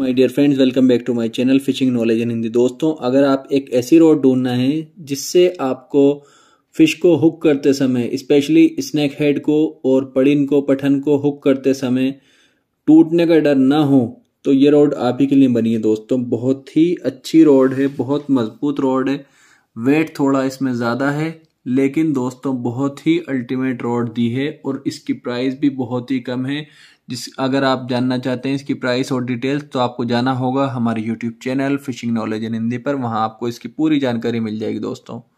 my dear friends welcome back to my channel fishing knowledge in Hindi दोस्तों अगर आप एक ऐसी रोड ढूंढना है जिससे आपको फिश को हुक करते समय स्पेशली स्नैक हेड को और पड़िन को पठन को हुक करते समय टूटने का डर ना हो तो ये रोड आप ही के लिए बनी है दोस्तों बहुत ही अच्छी रोड है बहुत मजबूत रोड है वेट थोड़ा इसमें ज़्यादा है लेकिन दोस्तों बहुत ही अल्टीमेट रोड दी है और इसकी प्राइस भी बहुत ही कम है जिस अगर आप जानना चाहते हैं इसकी प्राइस और डिटेल्स तो आपको जाना होगा हमारे YouTube channel fishing knowledge in Hindi पर वहाँ आपको इसकी पूरी जानकारी मिल जाएगी दोस्तों